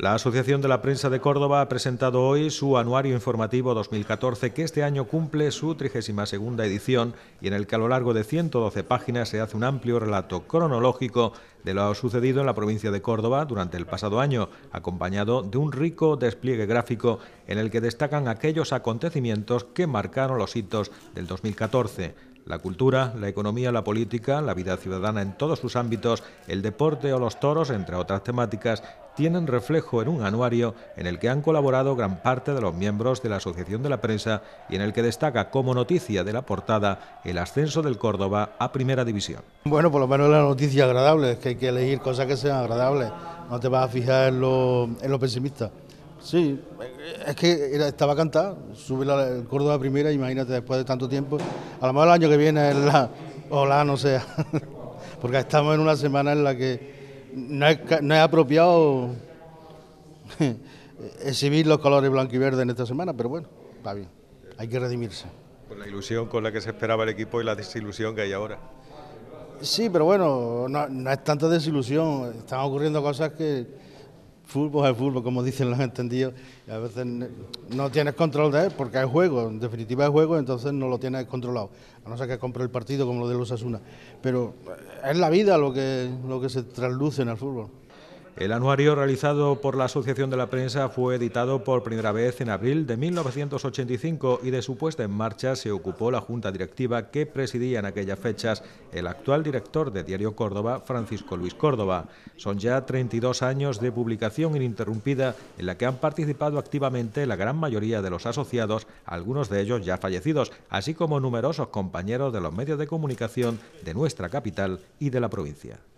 La Asociación de la Prensa de Córdoba ha presentado hoy su Anuario Informativo 2014, que este año cumple su 32 edición y en el que a lo largo de 112 páginas se hace un amplio relato cronológico de lo sucedido en la provincia de Córdoba durante el pasado año, acompañado de un rico despliegue gráfico en el que destacan aquellos acontecimientos que marcaron los hitos del 2014 la cultura, la economía, la política, la vida ciudadana en todos sus ámbitos, el deporte o los toros, entre otras temáticas, tienen reflejo en un anuario en el que han colaborado gran parte de los miembros de la Asociación de la Prensa y en el que destaca como noticia de la portada el ascenso del Córdoba a Primera División. Bueno, por lo menos la noticia agradable, es que hay que elegir cosas que sean agradables, no te vas a fijar en lo, en pesimista. Sí, es que estaba cantado sube el Córdoba a Primera, imagínate después de tanto tiempo, a lo mejor el año que viene es la, o la no sea, porque estamos en una semana en la que no es, no es apropiado exhibir los colores blanco y verde en esta semana, pero bueno, está bien, hay que redimirse. Con la ilusión con la que se esperaba el equipo y la desilusión que hay ahora. Sí, pero bueno, no es tanta desilusión, están ocurriendo cosas que, fútbol es fútbol, como dicen los entendidos, a veces no tienes control de él porque es juego, en definitiva es juego, entonces no lo tienes controlado, a no ser que compre el partido como lo de los Asuna. Pero eh, es la vida lo que, lo que se trasluce en el fútbol. El anuario realizado por la Asociación de la Prensa fue editado por primera vez en abril de 1985 y de su puesta en marcha se ocupó la junta directiva que presidía en aquellas fechas el actual director de Diario Córdoba, Francisco Luis Córdoba. Son ya 32 años de publicación ininterrumpida en la que han participado activamente la gran mayoría de los asociados, algunos de ellos ya fallecidos, así como numerosos compañeros de los medios de comunicación de nuestra capital y de la provincia.